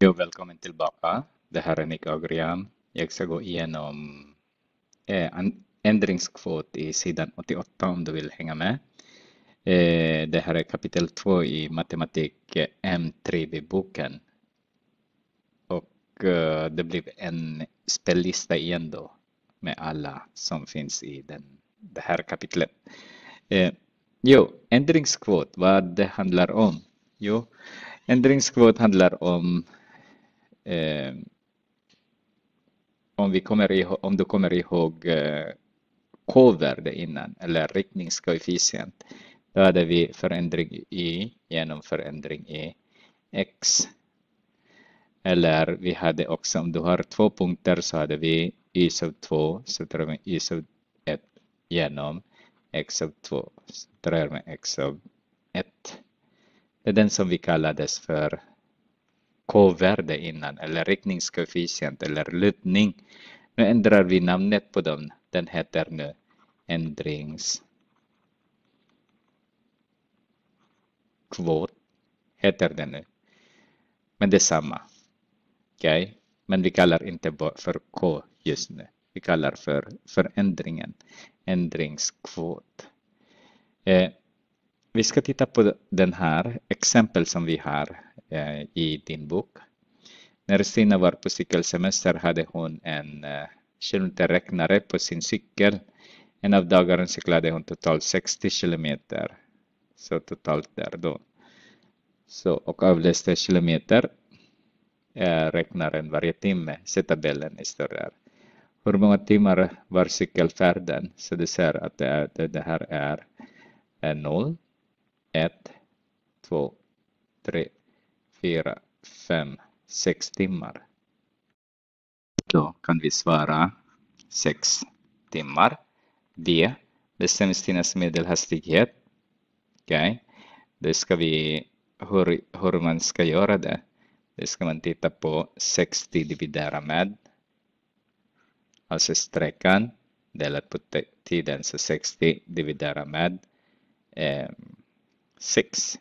Hej välkommen tillbaka. Det här är Nick Agrian. Jag ska gå igenom eh, ändringskvot i sidan 88 om du vill hänga med. Eh, det här är kapitel 2 i matematik eh, M3B-boken. Och det blev en spellista igen då med alla som finns i den, det här kapitlet. Jo, ändringskvot, vad det handlar om? Jo, ändringskvot handlar om eh, om, vi kommer ihåg, om du kommer ihåg eh, K-värde innan, eller riktningskoefficient, då hade vi förändring i genom förändring i x. Eller vi hade också, om du har två punkter så hade vi y sub 2 subtraherar med y sub 1 genom x sub 2 subtraherar med x sub 1. Det är den som vi kallades för K-värde innan eller riktningskoefficient eller lutning. Nu ändrar vi namnet på den, Den heter nu ändringskvot. Heter den nu. Men det är samma. Okej, okay? men vi kallar inte för K just nu. Vi kallar för förändringen. Ändringskvot. Eh, vi ska titta på den här exempel som vi har eh, i din bok. När Stina var på cykelsemester hade hon en eh, kilometerräknare på sin cykel. En av dagarna cyklade hon totalt 60 kilometer. Så totalt där då. Så, och avläste kilometer eh, räknaren varje timme, så tabellen står där. Hur många timmar var cykelfärden? Så du ser att det, är, det, det här är 0, 1, 2, 3 fyra, fem, sex timmar? Då kan vi svara sex timmar. D. Bestäms tidens medelhastighet. Okej, okay. det ska vi hur, hur man ska göra det. Det ska man titta på 60 dividera med. Alltså sträckan delat på tiden. Så 60 dividera med eh, 6.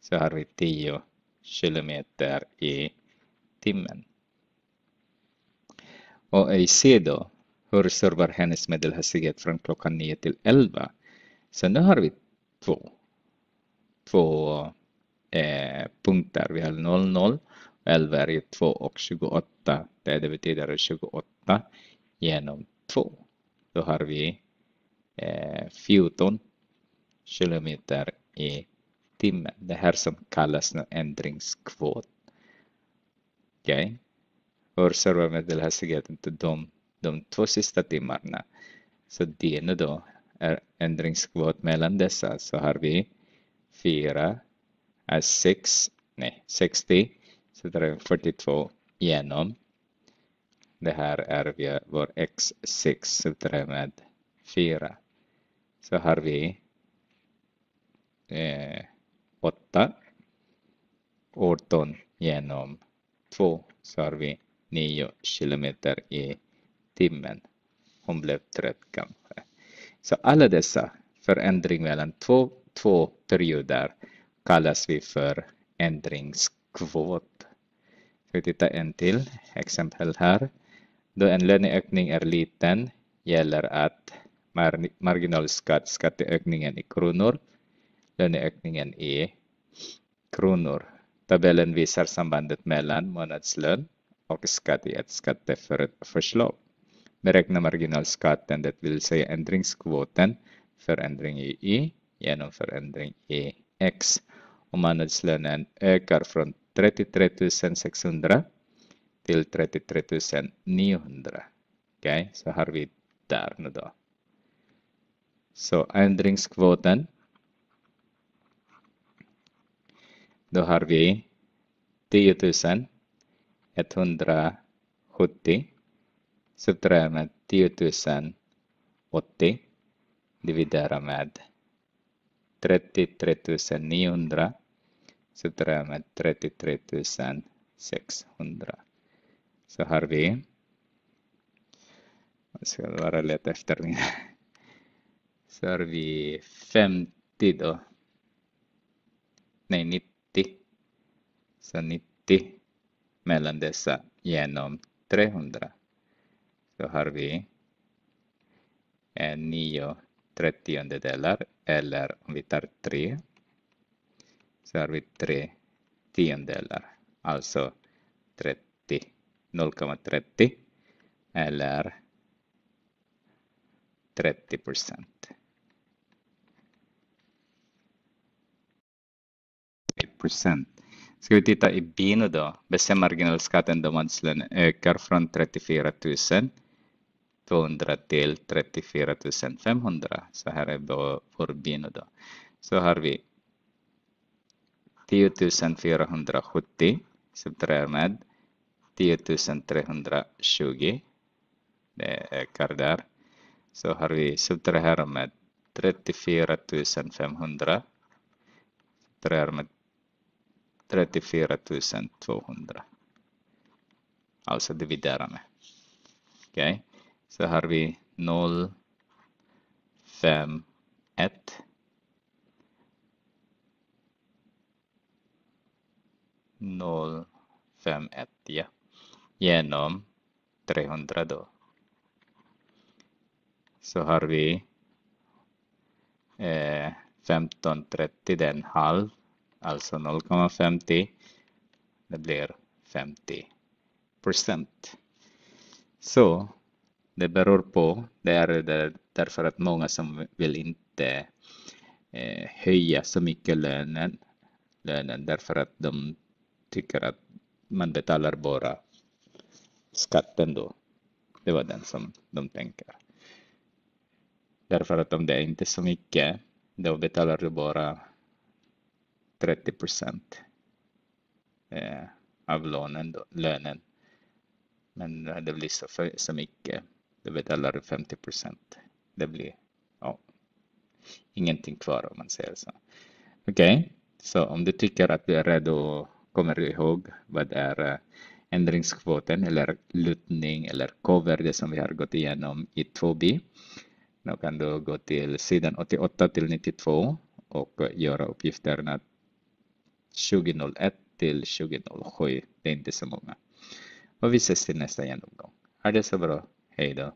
Så har vi 10 kilometer i timmen. Och ej se då hur servar hennes medelhastighet från klockan 9 till 11. Så nu har vi två, två eh, punkter. Vi har 00 11 är 2 och 28. Det betyder 28 genom 2. Då har vi eh, 14 kilometer i timme. Det här som kallas nu ändringskvot. Okej? Okay? Och till de, de två sista timmarna. Så det nu då är ändringskvot mellan dessa så har vi 4, 6, nej 60, så drar är 42 genom. Det här är vi, vår x6 så drar med 4. Så har vi eh, 8 18 genom 2 så har vi 9 km i timmen. Hon blev trött kanske. Så alla dessa förändringar mellan två, två perioder kallas vi för ändringskvot. Ska vi titta en till exempel här. Då en löneökning är liten gäller att mar marginalskatteökningen i kronor löneökningen i kronor. Tabellen visar sambandet mellan månadslön och skatt i ett skatteförslag. Beräkna marginalskatten, det vill säga ändringskvoten, förändring i Y genom förändring i X. Om månadslönen ökar från 33 600 till 33 900. Okej, okay, så har vi där nu då. Så ändringskvoten Då har vi 10 170 subtrahera med 10 080 dividera med 33 900 subtrahera med 33 600. Så har vi jag ska bara leta efter min. Så har vi 50 då. Nej, 90. Så 90 mellan dessa genom 300. Då har vi 9 trettiondelar eller om vi tar 3 så har vi 3 tiondelar. Alltså 0,30 eller 30 procent. 30 Ska vi titta i Bino då? bc marginalskatten då manslen ökar från 34 200 till 34 500. Så här är vår B nu då. Så har vi 10 470 subtraherar med 10 320. Det ökar där. Så har vi subtraherar med 34 500. Subtraherar med 34 200. Alltså dividera med. Okej, okay. så har vi 0, 5, 1. 0, 5, 1, ja. Genom 300 då. Så har vi eh, 15, 30, den halv alltså 0,50. Det blir 50 procent. Så det beror på, det är därför att många som vill inte eh, höja så mycket lönen, lönen därför att de tycker att man betalar bara skatten då. Det var den som de tänker. Därför att om det är inte så mycket, då betalar du bara 30 procent eh, av lönen, lönen. Men eh, det blir så, för, så mycket. Då betalar du 50 procent. Det blir ja, ingenting kvar om man säger så. Okej, okay. så om du tycker att du är redo, och kommer ihåg vad är eh, ändringskvoten eller lutning eller cover, det som vi har gått igenom i 2B. Nu kan du gå till sidan 88 till 92 och göra uppgifterna 2001 till 2007. Det är inte så många. Och vi ses till nästa genomgång. Ha det så bra. Hej då.